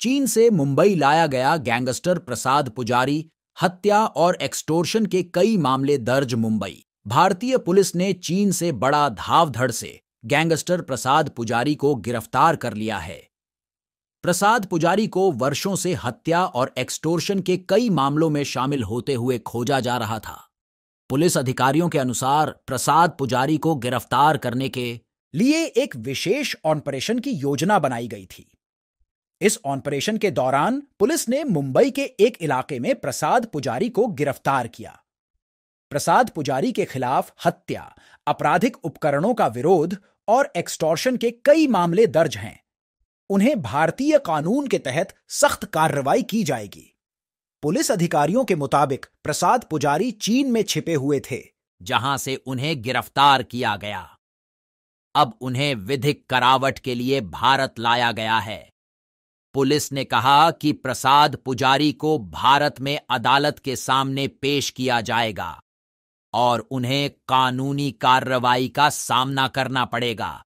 चीन से मुंबई लाया गया गैंगस्टर प्रसाद पुजारी हत्या और एक्सटोर्शन के कई मामले दर्ज मुंबई भारतीय पुलिस ने चीन से बड़ा धावधड़ से गैंगस्टर प्रसाद पुजारी को गिरफ्तार कर लिया है प्रसाद पुजारी को वर्षों से हत्या और एक्सटोर्शन के कई मामलों में शामिल होते हुए खोजा जा रहा था पुलिस अधिकारियों के अनुसार प्रसाद पुजारी को गिरफ्तार करने के लिए एक विशेष ऑपरेशन की योजना बनाई गई थी इस ऑपरेशन के दौरान पुलिस ने मुंबई के एक इलाके में प्रसाद पुजारी को गिरफ्तार किया प्रसाद पुजारी के खिलाफ हत्या आपराधिक उपकरणों का विरोध और एक्सटॉर्शन के कई मामले दर्ज हैं उन्हें भारतीय कानून के तहत सख्त कार्रवाई की जाएगी पुलिस अधिकारियों के मुताबिक प्रसाद पुजारी चीन में छिपे हुए थे जहां से उन्हें गिरफ्तार किया गया अब उन्हें विधिक करावट के लिए भारत लाया गया है पुलिस ने कहा कि प्रसाद पुजारी को भारत में अदालत के सामने पेश किया जाएगा और उन्हें कानूनी कार्रवाई का सामना करना पड़ेगा